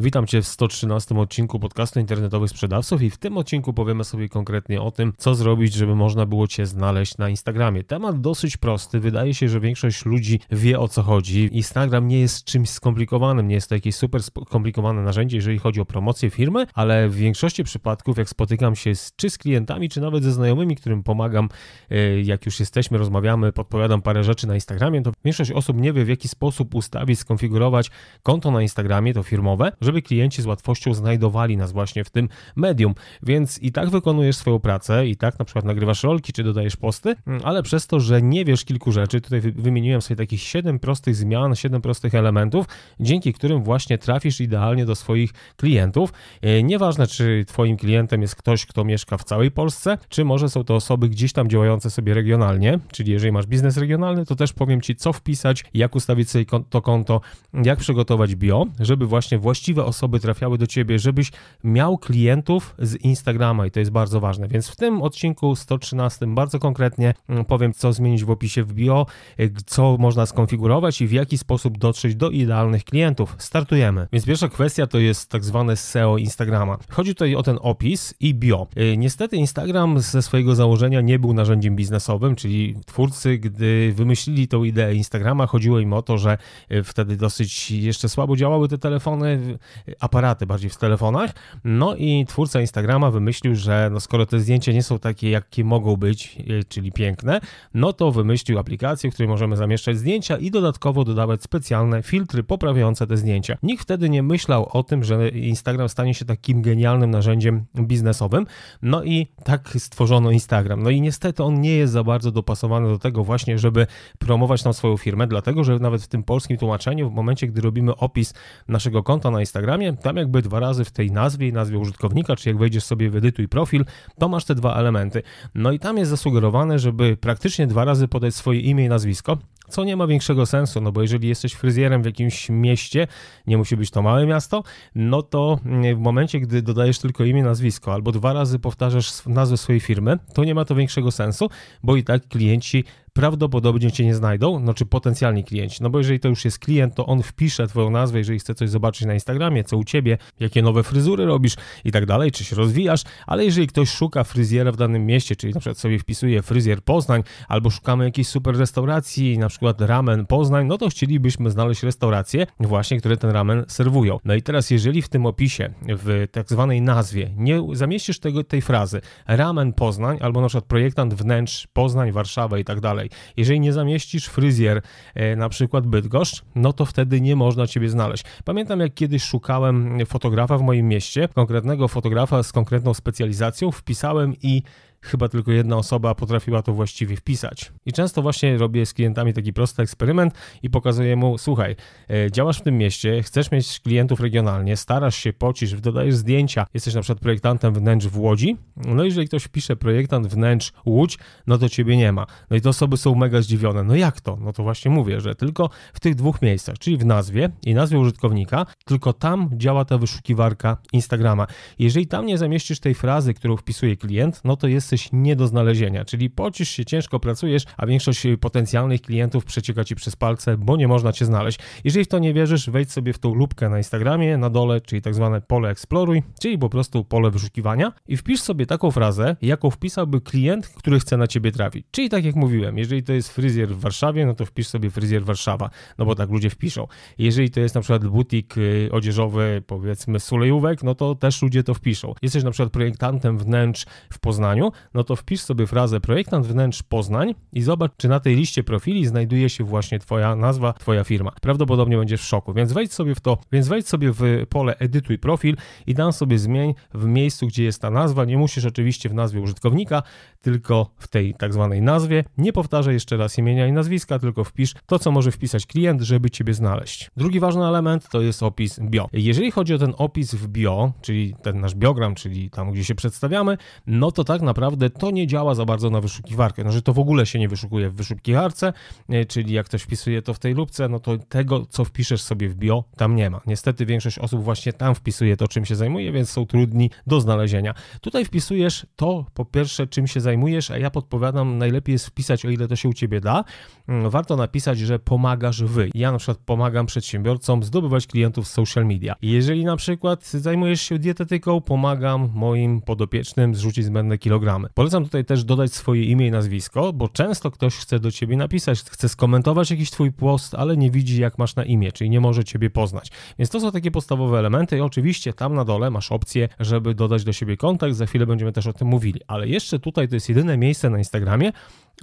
Witam Cię w 113 odcinku podcastu internetowych sprzedawców i w tym odcinku powiemy sobie konkretnie o tym, co zrobić, żeby można było Cię znaleźć na Instagramie. Temat dosyć prosty, wydaje się, że większość ludzi wie o co chodzi. Instagram nie jest czymś skomplikowanym, nie jest to jakieś super skomplikowane narzędzie, jeżeli chodzi o promocję firmy, ale w większości przypadków, jak spotykam się z, czy z klientami, czy nawet ze znajomymi, którym pomagam, y, jak już jesteśmy, rozmawiamy, podpowiadam parę rzeczy na Instagramie, to większość osób nie wie w jaki sposób ustawić, skonfigurować konto na Instagramie, to firmowe, żeby klienci z łatwością znajdowali nas właśnie w tym medium. Więc i tak wykonujesz swoją pracę, i tak na przykład nagrywasz rolki czy dodajesz posty, mm, ale przez to, że nie wiesz kilku rzeczy, tutaj wymieniłem sobie takich 7 prostych zmian, 7 prostych elementów, dzięki którym właśnie trafisz idealnie do swoich klientów. E, nieważne, czy twoim klientem jest ktoś, kto mieszka w całej Polsce, czy może są to osoby gdzieś tam działające sobie regionalnie, czyli jeżeli masz biznes regionalny, to też powiem ci, co wpisać, jak ustawić sobie to konto, jak przygotować bio, żeby właśnie właściwie właściwe osoby trafiały do ciebie, żebyś miał klientów z Instagrama i to jest bardzo ważne. Więc w tym odcinku 113 bardzo konkretnie mm, powiem, co zmienić w opisie w bio, y, co można skonfigurować i w jaki sposób dotrzeć do idealnych klientów. Startujemy. Więc pierwsza kwestia to jest tak zwane SEO Instagrama. Chodzi tutaj o ten opis i bio. Y, niestety Instagram ze swojego założenia nie był narzędziem biznesowym, czyli twórcy, gdy wymyślili tą ideę Instagrama, chodziło im o to, że y, wtedy dosyć jeszcze słabo działały te telefony, Y, aparaty bardziej w telefonach. No i twórca Instagrama wymyślił, że no skoro te zdjęcia nie są takie, jakie mogą być, y, czyli piękne, no to wymyślił aplikację, w której możemy zamieszczać zdjęcia i dodatkowo dodawać specjalne filtry poprawiające te zdjęcia. Nikt wtedy nie myślał o tym, że Instagram stanie się takim genialnym narzędziem biznesowym. No i tak stworzono Instagram. No i niestety on nie jest za bardzo dopasowany do tego właśnie, żeby promować tam swoją firmę, dlatego że nawet w tym polskim tłumaczeniu, w momencie, gdy robimy opis naszego konta na Instagramie, Instagramie, tam jakby dwa razy w tej nazwie i nazwie użytkownika, czy jak wejdziesz sobie w edytuj profil, to masz te dwa elementy. No i tam jest zasugerowane, żeby praktycznie dwa razy podać swoje imię i nazwisko, co nie ma większego sensu, no bo jeżeli jesteś fryzjerem w jakimś mieście, nie musi być to małe miasto, no to mm, w momencie, gdy dodajesz tylko imię, nazwisko albo dwa razy powtarzasz nazwę swojej firmy, to nie ma to większego sensu, bo i tak klienci prawdopodobnie cię nie znajdą, znaczy potencjalni klienci. No bo jeżeli to już jest klient, to on wpisze twoją nazwę, jeżeli chce coś zobaczyć na Instagramie, co u ciebie, jakie nowe fryzury robisz i tak dalej, czy się rozwijasz, ale jeżeli ktoś szuka fryzjera w danym mieście, czyli na przykład sobie wpisuje fryzjer Poznań, albo szukamy jakiejś super restauracji, na przykład ramen Poznań, no to chcielibyśmy znaleźć restauracje właśnie, które ten ramen serwują. No i teraz jeżeli w tym opisie, w tak zwanej nazwie nie zamieścisz tego, tej frazy ramen Poznań, albo na przykład projektant wnętrz Poznań, Warszawa i tak dalej, dalej. Jeżeli nie zamieścisz fryzjer, e, na przykład Bydgoszcz, no to wtedy nie można ciebie znaleźć. Pamiętam, jak kiedyś szukałem fotografa w moim mieście, konkretnego fotografa z konkretną specjalizacją, wpisałem i Chyba tylko jedna osoba potrafiła to właściwie wpisać. I często właśnie robię z klientami taki prosty eksperyment i pokazuję mu, słuchaj, e, działasz w tym mieście, chcesz mieć klientów regionalnie, starasz się, pocisz, dodajesz zdjęcia, jesteś na przykład projektantem wnętrz w Łodzi, no i jeżeli ktoś pisze projektant wnętrz Łódź, no to ciebie nie ma. No i te osoby są mega zdziwione. No jak to? No to właśnie mówię, że tylko w tych dwóch miejscach, czyli w nazwie i nazwie użytkownika, tylko tam działa ta wyszukiwarka Instagrama. Jeżeli tam nie zamieścisz tej frazy, którą wpisuje klient, no to jest jesteś nie do znalezienia, czyli pocisz się, ciężko pracujesz, a większość y, potencjalnych klientów przecieka ci przez palce, bo nie można cię znaleźć. Jeżeli w to nie wierzysz, wejdź sobie w tą lubkę na Instagramie, na dole, czyli tak zwane pole eksploruj, czyli po prostu pole wyszukiwania i wpisz sobie taką frazę, jaką wpisałby klient, który chce na ciebie trafić. Czyli tak jak mówiłem, jeżeli to jest fryzjer w Warszawie, no to wpisz sobie fryzjer Warszawa, no bo tak ludzie wpiszą. Jeżeli to jest na przykład butik y, odzieżowy, powiedzmy Sulejówek, no to też ludzie to wpiszą. Jesteś na przykład projektantem wnętrz w Poznaniu, no to wpisz sobie frazę projektant wnętrz Poznań i zobacz, czy na tej liście profili znajduje się właśnie Twoja nazwa, Twoja firma. Prawdopodobnie będziesz w szoku, więc wejdź sobie w to, więc wejdź sobie w pole edytuj profil i dam sobie zmień w miejscu, gdzie jest ta nazwa. Nie musisz oczywiście w nazwie użytkownika, tylko w tej tak zwanej nazwie. Nie powtarzaj jeszcze raz imienia i nazwiska, tylko wpisz to, co może wpisać klient, żeby Ciebie znaleźć. Drugi ważny element to jest opis bio. Jeżeli chodzi o ten opis w bio, czyli ten nasz biogram, czyli tam, gdzie się przedstawiamy, no to tak naprawdę naprawdę to nie działa za bardzo na wyszukiwarkę, no znaczy, że to w ogóle się nie wyszukuje w wyszukiwarce, e, czyli jak ktoś wpisuje to w tej lubce, no to tego, co wpiszesz sobie w bio, tam nie ma. Niestety większość osób właśnie tam wpisuje to, czym się zajmuje, więc są trudni do znalezienia. Tutaj wpisujesz to, po pierwsze, czym się zajmujesz, a ja podpowiadam, najlepiej jest wpisać, o ile to się u Ciebie da. Mm, warto napisać, że pomagasz Wy. Ja na przykład pomagam przedsiębiorcom zdobywać klientów z social media. Jeżeli na przykład zajmujesz się dietetyką, pomagam moim podopiecznym zrzucić zbędne kilogramy. Polecam tutaj też dodać swoje imię i nazwisko, bo często ktoś chce do ciebie napisać, chce skomentować jakiś twój post, ale nie widzi jak masz na imię, czyli nie może ciebie poznać. Więc to są takie podstawowe elementy i oczywiście tam na dole masz opcję, żeby dodać do siebie kontakt, za chwilę będziemy też o tym mówili, ale jeszcze tutaj to jest jedyne miejsce na Instagramie,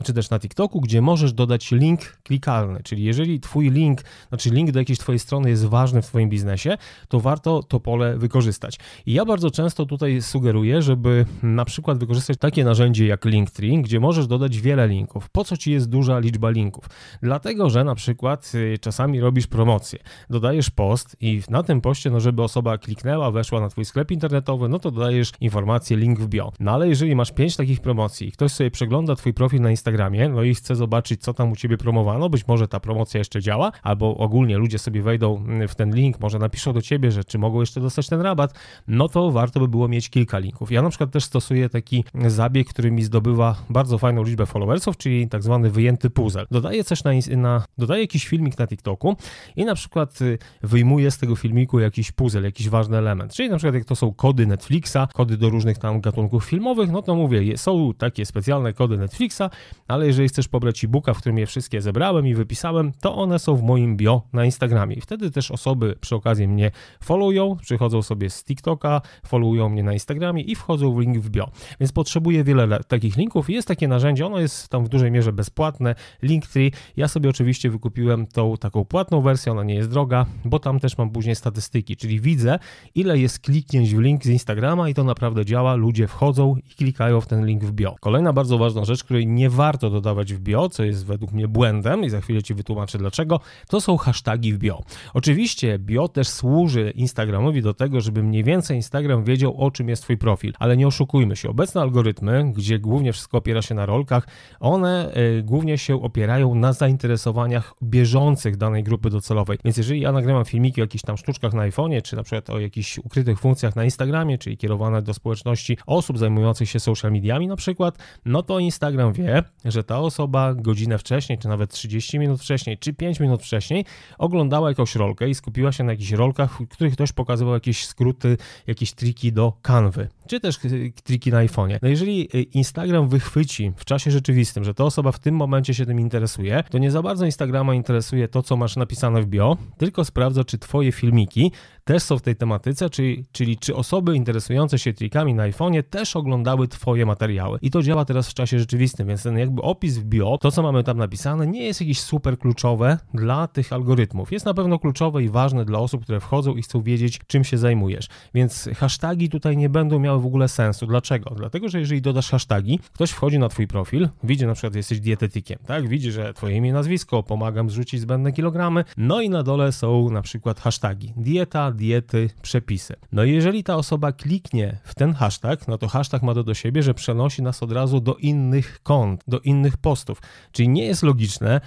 czy też na TikToku, gdzie możesz dodać link klikalny, czyli jeżeli twój link, znaczy link do jakiejś twojej strony jest ważny w twoim biznesie, to warto to pole wykorzystać. I ja bardzo często tutaj sugeruję, żeby na przykład wykorzystać takie narzędzie jak Linktree, gdzie możesz dodać wiele linków. Po co ci jest duża liczba linków? Dlatego, że na przykład y, czasami robisz promocję, dodajesz post i na tym poście, no żeby osoba kliknęła, weszła na twój sklep internetowy, no to dodajesz informację link w bio. No ale jeżeli masz 5 takich promocji i ktoś sobie przegląda twój profil na Instagramie, no i chce zobaczyć, co tam u ciebie promowano, być może ta promocja jeszcze działa, albo ogólnie ludzie sobie wejdą y, w ten link, może napiszą do ciebie, że czy mogą jeszcze dostać ten rabat, no to warto by było mieć kilka linków. Ja na przykład też stosuję taki zabieg, który mi zdobywa bardzo fajną liczbę followersów, czyli tak zwany wyjęty puzzle. Dodaję coś na, na dodaję jakiś filmik na TikToku i na przykład y, wyjmuję z tego filmiku jakiś puzzle, jakiś ważny element. Czyli na przykład jak to są kody Netflixa, kody do różnych tam gatunków filmowych, no to mówię, są takie specjalne kody Netflixa, ale jeżeli chcesz pobrać e-booka, w którym je wszystkie zebrałem i wypisałem, to one są w moim bio na Instagramie. wtedy też osoby przy okazji mnie followują, przychodzą sobie z TikToka, followują mnie na Instagramie i wchodzą w link w bio. Więc potrzebuję obserwuję wiele takich linków. Jest takie narzędzie, ono jest tam w dużej mierze bezpłatne, Linktree. Ja sobie oczywiście wykupiłem tą taką płatną wersję, ona nie jest droga, bo tam też mam później statystyki, czyli widzę ile jest kliknięć w link z Instagrama i to naprawdę działa. Ludzie wchodzą i klikają w ten link w bio. Kolejna bardzo ważna rzecz, której nie warto dodawać w bio, co jest według mnie błędem i za chwilę Ci wytłumaczę dlaczego, to są hasztagi w bio. Oczywiście bio też służy Instagramowi do tego, żeby mniej więcej Instagram wiedział o czym jest Twój profil, ale nie oszukujmy się, obecne algorytmy algorytmy, gdzie głównie wszystko opiera się na rolkach, one y, głównie się opierają na zainteresowaniach bieżących danej grupy docelowej. Więc jeżeli ja nagrywam filmiki o jakichś tam sztuczkach na iPhone'ie, czy na przykład o jakichś ukrytych funkcjach na Instagramie, czyli kierowane do społeczności osób zajmujących się social mediami na przykład, no to Instagram wie, że ta osoba godzinę wcześniej, czy nawet 30 minut wcześniej, czy 5 minut wcześniej oglądała jakąś rolkę i skupiła się na jakichś rolkach, w których ktoś pokazywał jakieś skróty, jakieś triki do kanwy czy też triki na iPhone'ie. No jeżeli y, Instagram wychwyci w czasie rzeczywistym, że ta osoba w tym momencie się tym interesuje, to nie za bardzo Instagrama interesuje to, co masz napisane w bio, tylko sprawdza, czy twoje filmiki też są w tej tematyce, czyli, czyli czy osoby interesujące się trikami na iPhone'ie też oglądały Twoje materiały. I to działa teraz w czasie rzeczywistym, więc ten jakby opis w bio, to co mamy tam napisane, nie jest jakieś super kluczowe dla tych algorytmów. Jest na pewno kluczowe i ważne dla osób, które wchodzą i chcą wiedzieć, czym się zajmujesz. Więc hasztagi tutaj nie będą miały w ogóle sensu. Dlaczego? Dlatego, że jeżeli dodasz hasztagi, ktoś wchodzi na Twój profil, widzi na przykład, że jesteś dietetykiem, tak? Widzi, że Twoje imię, nazwisko, pomagam zrzucić zbędne kilogramy, no i na dole są na przykład hasztagi dieta, diety przepisy. No i jeżeli ta osoba kliknie w ten hashtag, no to hashtag ma to do siebie, że przenosi nas od razu do innych kont, do innych postów. Czyli nie jest logiczne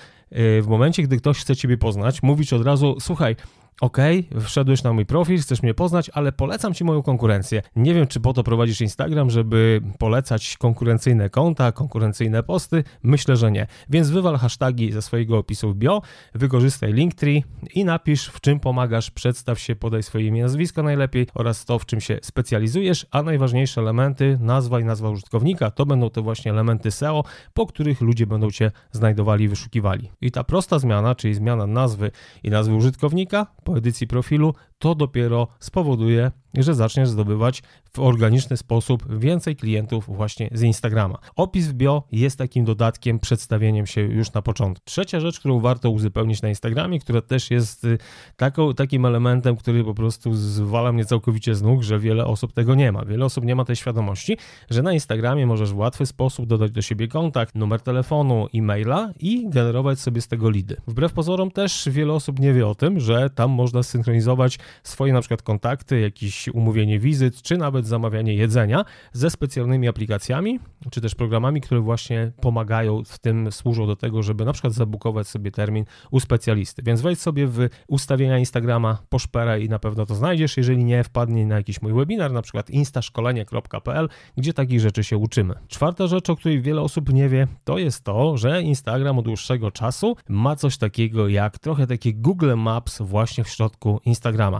y, w momencie, gdy ktoś chce ciebie poznać, mówić od razu, słuchaj, OK, wszedłeś na mój profil, chcesz mnie poznać, ale polecam ci moją konkurencję. Nie wiem, czy po to prowadzisz Instagram, żeby polecać konkurencyjne konta, konkurencyjne posty. Myślę, że nie. Więc wywal hasztagi ze swojego opisu bio, wykorzystaj Linktree i napisz, w czym pomagasz, przedstaw się, podaj swoje imię, nazwisko najlepiej oraz to, w czym się specjalizujesz, a najważniejsze elementy, nazwa i nazwa użytkownika, to będą te właśnie elementy SEO, po których ludzie będą cię znajdowali, wyszukiwali. I ta prosta zmiana, czyli zmiana nazwy i nazwy użytkownika, po edycji profilu to dopiero spowoduje, że zaczniesz zdobywać w organiczny sposób więcej klientów właśnie z Instagrama. Opis w bio jest takim dodatkiem, przedstawieniem się już na początku. Trzecia rzecz, którą warto uzupełnić na Instagramie, która też jest y, taką, takim elementem, który po prostu zwala mnie całkowicie z nóg, że wiele osób tego nie ma. Wiele osób nie ma tej świadomości, że na Instagramie możesz w łatwy sposób dodać do siebie kontakt, numer telefonu, e-maila i generować sobie z tego lidy. Wbrew pozorom też wiele osób nie wie o tym, że tam można synchronizować swoje na przykład kontakty, jakieś umówienie wizyt, czy nawet zamawianie jedzenia ze specjalnymi aplikacjami, czy też programami, które właśnie pomagają w tym, służą do tego, żeby na przykład zabukować sobie termin u specjalisty. Więc wejdź sobie w ustawienia Instagrama, poszperaj i na pewno to znajdziesz. Jeżeli nie, wpadnij na jakiś mój webinar, na przykład instaszkolenie.pl, gdzie takich rzeczy się uczymy. Czwarta rzecz, o której wiele osób nie wie, to jest to, że Instagram od dłuższego czasu ma coś takiego jak trochę taki Google Maps właśnie w środku Instagrama.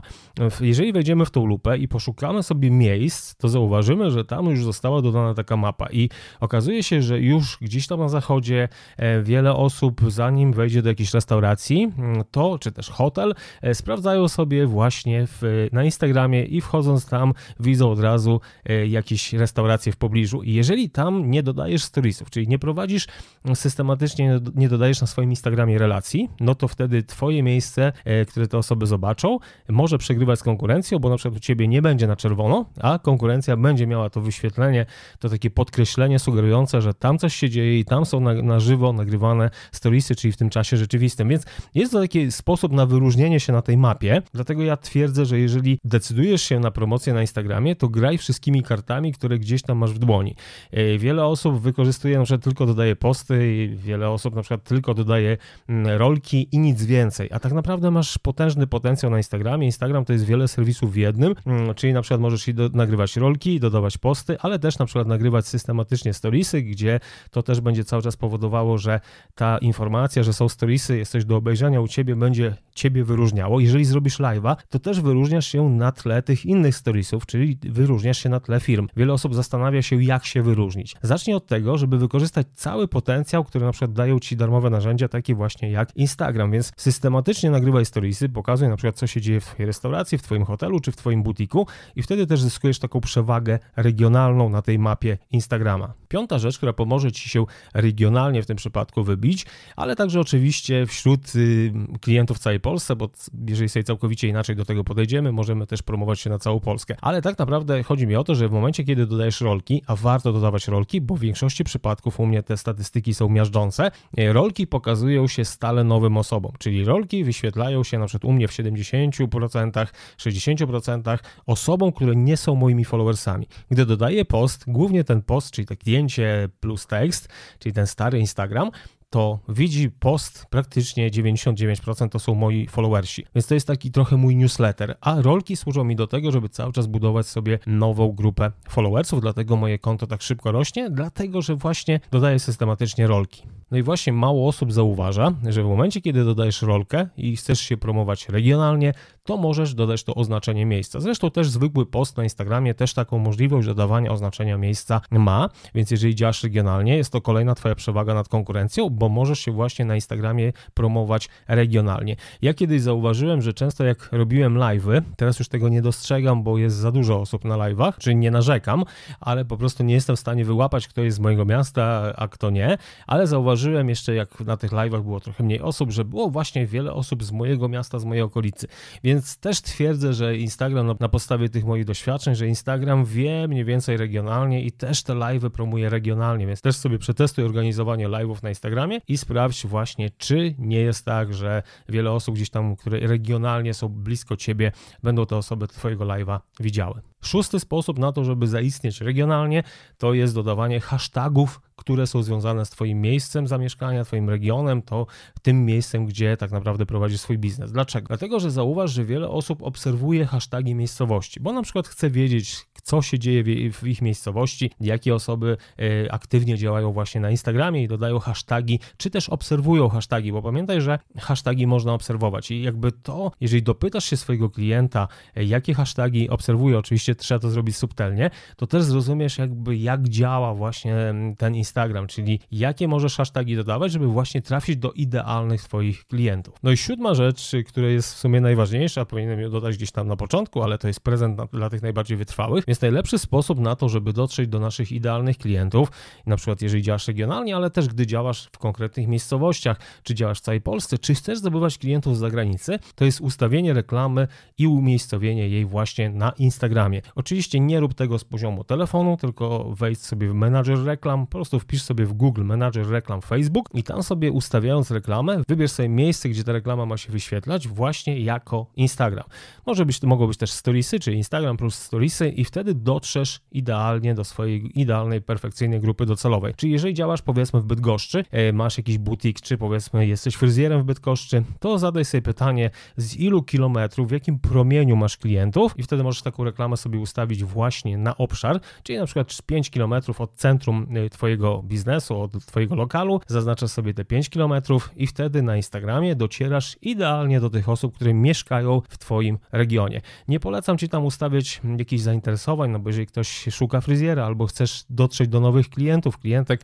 Jeżeli wejdziemy w tą lupę i poszukamy sobie miejsc, to zauważymy, że tam już została dodana taka mapa i okazuje się, że już gdzieś tam na zachodzie e, wiele osób, zanim wejdzie do jakiejś restauracji, mm, to czy też hotel, e, sprawdzają sobie właśnie w, na Instagramie i wchodząc tam widzą od razu e, jakieś restauracje w pobliżu. I jeżeli tam nie dodajesz storiesów, czyli nie prowadzisz mm, systematycznie, nie dodajesz na swoim Instagramie relacji, no to wtedy twoje miejsce, które te osoby zobaczą, może może przegrywać z konkurencją, bo na przykład u ciebie nie będzie na czerwono, a konkurencja będzie miała to wyświetlenie, to takie podkreślenie sugerujące, że tam coś się dzieje i tam są na, na żywo nagrywane storiesy, czyli w tym czasie rzeczywistym. Więc jest to taki sposób na wyróżnienie się na tej mapie. Dlatego ja twierdzę, że jeżeli decydujesz się na promocję na Instagramie, to graj wszystkimi kartami, które gdzieś tam masz w dłoni. E, wiele osób wykorzystuje, na przykład tylko dodaje posty, wiele osób na przykład tylko dodaje mm, rolki i nic więcej. A tak naprawdę masz potężny potencjał na Instagramie. Instagram to jest wiele serwisów w jednym, mm, czyli na przykład możesz nagrywać rolki, dodawać posty, ale też na przykład nagrywać systematycznie storiesy, gdzie to też będzie cały czas powodowało, że ta informacja, że są storiesy, jest coś do obejrzenia u ciebie, będzie ciebie wyróżniało. Jeżeli zrobisz live'a, to też wyróżniasz się na tle tych innych storiesów, czyli wyróżniasz się na tle firm. Wiele osób zastanawia się, jak się wyróżnić. Zacznij od tego, żeby wykorzystać cały potencjał, który na przykład dają ci darmowe narzędzia, takie właśnie jak Instagram, więc systematycznie nagrywaj storiesy, pokazuj na przykład, co się dzieje w restauracji, w Twoim hotelu czy w Twoim butiku i wtedy też zyskujesz taką przewagę regionalną na tej mapie Instagrama. Piąta rzecz, która pomoże Ci się regionalnie w tym przypadku wybić, ale także oczywiście wśród y, klientów w całej Polsce, bo jeżeli sobie całkowicie inaczej do tego podejdziemy, możemy też promować się na całą Polskę. Ale tak naprawdę chodzi mi o to, że w momencie, kiedy dodajesz rolki, a warto dodawać rolki, bo w większości przypadków u mnie te statystyki są miażdżące, y, rolki pokazują się stale nowym osobom, czyli rolki wyświetlają się na przykład u mnie w 70% 60% osobom, które nie są moimi followersami. Gdy dodaję post, głównie ten post, czyli to zdjęcie plus tekst, czyli ten stary Instagram, to widzi post praktycznie 99% to są moi followersi. Więc to jest taki trochę mój newsletter, a rolki służą mi do tego, żeby cały czas budować sobie nową grupę followersów, dlatego moje konto tak szybko rośnie, dlatego że właśnie dodaję systematycznie rolki. No i właśnie mało osób zauważa, że w momencie, kiedy dodajesz rolkę i chcesz się promować regionalnie, to możesz dodać to oznaczenie miejsca. Zresztą też zwykły post na Instagramie też taką możliwość dodawania oznaczenia miejsca ma, więc jeżeli działasz regionalnie, jest to kolejna Twoja przewaga nad konkurencją, bo możesz się właśnie na Instagramie promować regionalnie. Ja kiedyś zauważyłem, że często jak robiłem live'y, teraz już tego nie dostrzegam, bo jest za dużo osób na live'ach, czyli nie narzekam, ale po prostu nie jestem w stanie wyłapać, kto jest z mojego miasta, a kto nie, ale zauważyłem jeszcze, jak na tych live'ach było trochę mniej osób, że było właśnie wiele osób z mojego miasta, z mojej okolicy, więc więc też twierdzę, że Instagram na, na podstawie tych moich doświadczeń, że Instagram wie mniej więcej regionalnie i też te live promuje regionalnie, więc też sobie przetestuj organizowanie live'ów na Instagramie i sprawdź właśnie, czy nie jest tak, że wiele osób gdzieś tam, które regionalnie są blisko ciebie, będą te osoby twojego live'a widziały. Szósty sposób na to, żeby zaistnieć regionalnie, to jest dodawanie hashtagów które są związane z Twoim miejscem zamieszkania, Twoim regionem, to tym miejscem, gdzie tak naprawdę prowadzisz swój biznes. Dlaczego? Dlatego, że zauważ, że wiele osób obserwuje hasztagi miejscowości, bo na przykład chce wiedzieć, co się dzieje w ich miejscowości, jakie osoby e, aktywnie działają właśnie na Instagramie i dodają hasztagi, czy też obserwują hasztagi, bo pamiętaj, że hasztagi można obserwować i jakby to, jeżeli dopytasz się swojego klienta, e, jakie hasztagi obserwuje, oczywiście trzeba to zrobić subtelnie, to też zrozumiesz jakby jak działa właśnie mm, ten Instagram, czyli jakie możesz hasztagi dodawać, żeby właśnie trafić do idealnych swoich klientów. No i siódma rzecz, która jest w sumie najważniejsza, powinienem ją dodać gdzieś tam na początku, ale to jest prezent dla tych najbardziej wytrwałych, jest najlepszy sposób na to, żeby dotrzeć do naszych idealnych klientów, na przykład jeżeli działasz regionalnie, ale też gdy działasz w konkretnych miejscowościach, czy działasz w całej Polsce, czy chcesz zdobywać klientów z zagranicy, to jest ustawienie reklamy i umiejscowienie jej właśnie na Instagramie. Oczywiście nie rób tego z poziomu telefonu, tylko wejdź sobie w menadżer reklam, po prostu wpisz sobie w Google menadżer reklam Facebook i tam sobie ustawiając reklamę, wybierz sobie miejsce, gdzie ta reklama ma się wyświetlać, właśnie jako Instagram. Może być, mogą być też storiesy, czy Instagram plus storiesy i wtedy wtedy dotrzesz idealnie do swojej idealnej, perfekcyjnej grupy docelowej. Czyli jeżeli działasz powiedzmy w Bydgoszczy, e, masz jakiś butik, czy powiedzmy jesteś fryzjerem w Bydgoszczy, to zadaj sobie pytanie, z ilu kilometrów, w jakim promieniu masz klientów i wtedy możesz taką reklamę sobie ustawić właśnie na obszar, czyli na przykład 5 kilometrów od centrum e, twojego biznesu, od twojego lokalu, zaznaczasz sobie te 5 kilometrów i wtedy na Instagramie docierasz idealnie do tych osób, które mieszkają w twoim regionie. Nie polecam ci tam ustawiać jakichś zainteresowań no bo jeżeli ktoś szuka fryzjera albo chcesz dotrzeć do nowych klientów, klientek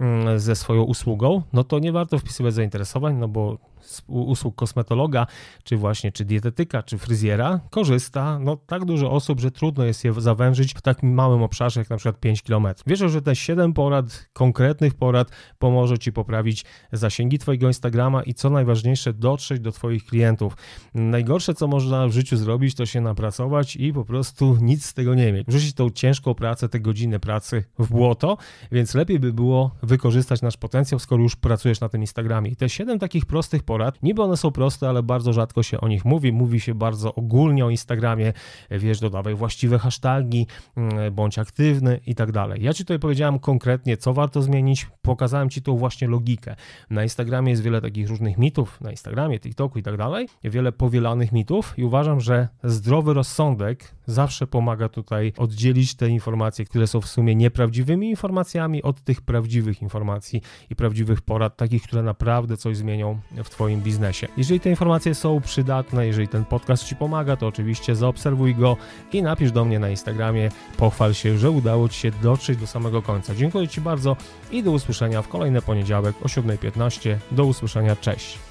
mm, ze swoją usługą, no to nie warto wpisywać zainteresowań, no bo usług kosmetologa, czy właśnie czy dietetyka, czy fryzjera korzysta no, tak dużo osób, że trudno jest je zawężyć w takim małym obszarze jak na przykład 5 km. Wierzę, że te 7 porad, konkretnych porad pomoże Ci poprawić zasięgi Twojego Instagrama i co najważniejsze dotrzeć do Twoich klientów. Najgorsze co można w życiu zrobić to się napracować i po prostu nic z tego nie mieć. Wrzucić tą ciężką pracę, te godziny pracy w błoto, więc lepiej by było wykorzystać nasz potencjał, skoro już pracujesz na tym Instagramie. I te 7 takich prostych porad. Niby one są proste, ale bardzo rzadko się o nich mówi. Mówi się bardzo ogólnie o Instagramie, wiesz, dodawaj właściwe hasztagi, mm, bądź aktywny i tak dalej. Ja Ci tutaj powiedziałem konkretnie, co warto zmienić, pokazałem Ci tą właśnie logikę. Na Instagramie jest wiele takich różnych mitów, na Instagramie, TikToku i tak dalej, wiele powielanych mitów i uważam, że zdrowy rozsądek zawsze pomaga tutaj oddzielić te informacje, które są w sumie nieprawdziwymi informacjami od tych prawdziwych informacji i prawdziwych porad, takich, które naprawdę coś zmienią w Twoim biznesie. Jeżeli te informacje są przydatne, jeżeli ten podcast Ci pomaga, to oczywiście zaobserwuj go i napisz do mnie na Instagramie. Pochwal się, że udało Ci się dotrzeć do samego końca. Dziękuję Ci bardzo i do usłyszenia w kolejny poniedziałek o 7.15. Do usłyszenia, cześć.